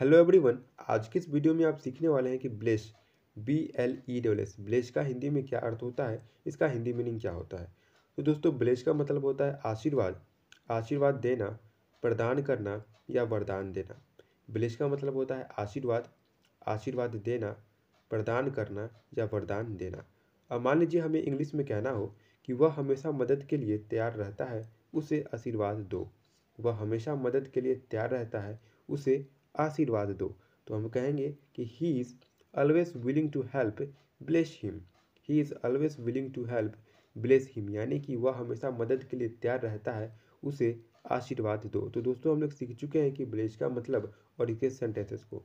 hello everyone आज के इस वीडियो में आप सीखने वाले हैं कि bless B L E double S bless का हिंदी में क्या अर्थ होता है इसका हिंदी मीनिंग क्या होता है तो दोस्तों ब्लेश का मतलब होता है आशीर्वाद आशीर्वाद देना प्रदान करना या वरदान देना ब्लेश का मतलब होता है आशीर्वाद आशीर्वाद देना प्रदान करना या वरदान देना अब मान लीजिए हमें इंग्लिश में कहना हो कि वह हमेशा मदद के लिए तैयार रहता है उसे आशीर्वाद दो वह हमेशा मदद के लिए तैयार रहता है उसे आशीर्वाद दो तो हम कहेंगे कि he is always willing to help bless him he is always willing to help bless him यानी कि वह हमेशा मदद के लिए तैयार रहता है उसे आशीर्वाद दो तो दोस्तों हम लोग सीख चुके हैं कि ब्लेस का मतलब और इसके सेंटेंसेस को